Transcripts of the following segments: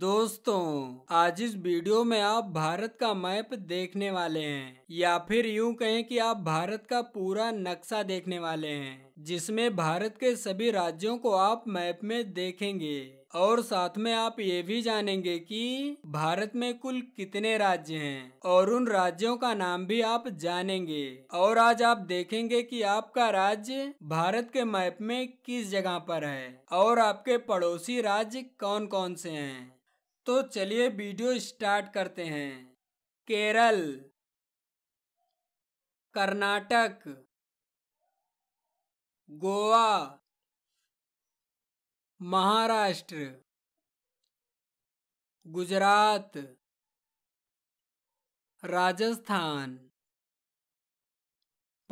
दोस्तों आज इस वीडियो में आप भारत का मैप देखने वाले हैं या फिर यूं कहें कि आप भारत का पूरा नक्शा देखने वाले हैं जिसमें भारत के सभी राज्यों को आप मैप में देखेंगे और साथ में आप ये भी जानेंगे कि भारत में कुल कितने राज्य हैं और उन राज्यों का नाम भी आप जानेंगे और आज आप देखेंगे कि आपका राज्य भारत के मैप में किस जगह पर है और आपके पड़ोसी राज्य कौन कौन से हैं तो चलिए वीडियो स्टार्ट करते हैं केरल कर्नाटक गोवा महाराष्ट्र गुजरात राजस्थान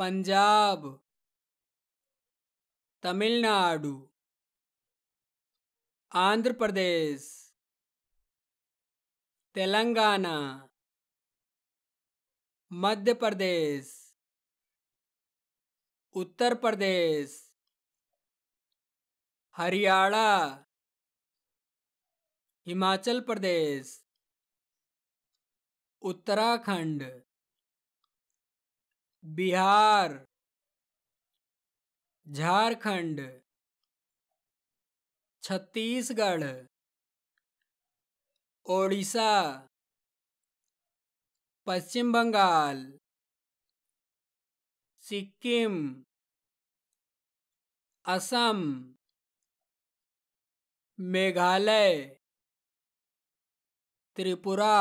पंजाब तमिलनाडु आंध्र प्रदेश तेलंगाना मध्य प्रदेश उत्तर प्रदेश हरियाणा हिमाचल प्रदेश उत्तराखंड बिहार झारखंड छत्तीसगढ़ ओडिशा पश्चिम बंगाल सिक्किम असम मेघालय त्रिपुरा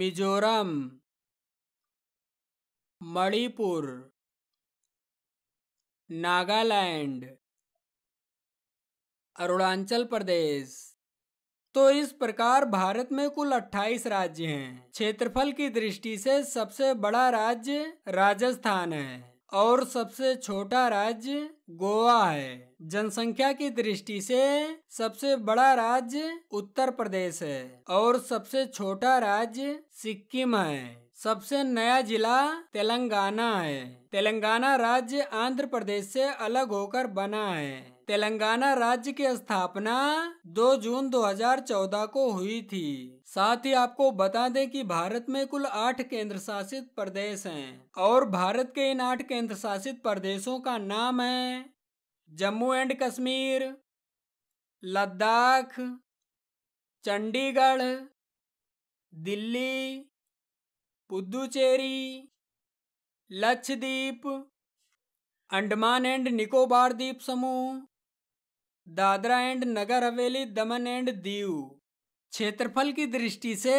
मिजोरम मणिपुर नागालैंड अरुणाचल प्रदेश तो इस प्रकार भारत में कुल 28 राज्य हैं क्षेत्रफल की दृष्टि से सबसे बड़ा राज्य राजस्थान है और सबसे छोटा राज्य गोवा है जनसंख्या की दृष्टि से सबसे बड़ा राज्य उत्तर प्रदेश है और सबसे छोटा राज्य सिक्किम है सबसे नया जिला तेलंगाना है तेलंगाना राज्य आंध्र प्रदेश से अलग होकर बना है तेलंगाना राज्य की स्थापना 2 जून 2014 को हुई थी साथ ही आपको बता दें कि भारत में कुल आठ केंद्र शासित प्रदेश हैं और भारत के इन आठ केंद्र शासित प्रदेशों का नाम है जम्मू एंड कश्मीर लद्दाख चंडीगढ़ दिल्ली पुदुचेरी लक्षद्वीप अंडमान एंड निकोबार द्वीप समूह दादरा एंड नगर हवेली दमन एंड दीव क्षेत्रफल की दृष्टि से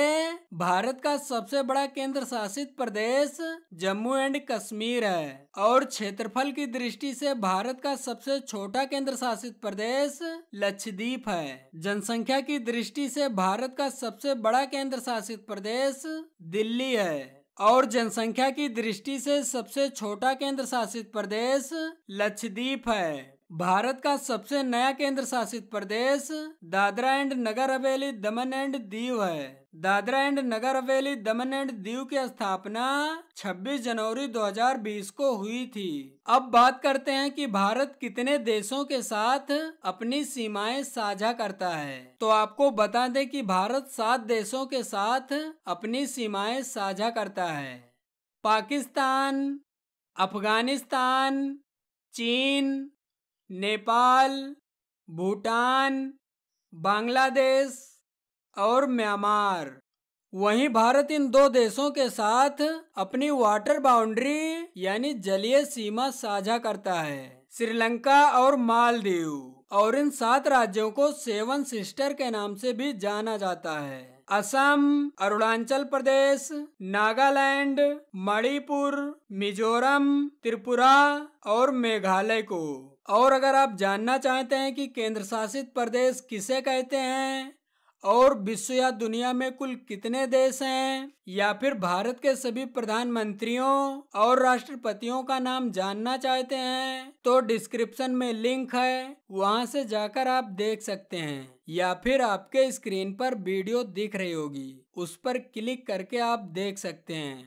भारत का सबसे बड़ा केंद्र शासित प्रदेश जम्मू एंड कश्मीर है और क्षेत्रफल की दृष्टि से भारत का सबसे छोटा केंद्र शासित प्रदेश लक्षद्वीप है जनसंख्या की दृष्टि से भारत का सबसे बड़ा केंद्र शासित प्रदेश दिल्ली है और जनसंख्या की दृष्टि से सबसे छोटा केंद्र शासित प्रदेश लक्षद्वीप है भारत का सबसे नया केंद्र शासित प्रदेश दादरा एंड नगर हवेली दमन एंड दीव है दादरा एंड नगर हवेली दमन एंड दीव की स्थापना 26 जनवरी 2020 को हुई थी अब बात करते हैं कि भारत कितने देशों के साथ अपनी सीमाएं साझा करता है तो आपको बता दें कि भारत सात देशों के साथ अपनी सीमाएं साझा करता है पाकिस्तान अफगानिस्तान चीन नेपाल भूटान बांग्लादेश और म्यांमार वहीं भारत इन दो देशों के साथ अपनी वाटर बाउंड्री यानी जलीय सीमा साझा करता है श्रीलंका और मालदीव और इन सात राज्यों को सेवन सिस्टर के नाम से भी जाना जाता है असम अरुणाचल प्रदेश नागालैंड मणिपुर मिजोरम त्रिपुरा और मेघालय को और अगर आप जानना चाहते हैं कि केंद्र शासित प्रदेश किसे कहते हैं और विश्व या दुनिया में कुल कितने देश हैं या फिर भारत के सभी प्रधानमंत्रियों और राष्ट्रपतियों का नाम जानना चाहते हैं तो डिस्क्रिप्शन में लिंक है वहां से जाकर आप देख सकते हैं या फिर आपके स्क्रीन पर वीडियो दिख रही होगी उस पर क्लिक करके आप देख सकते हैं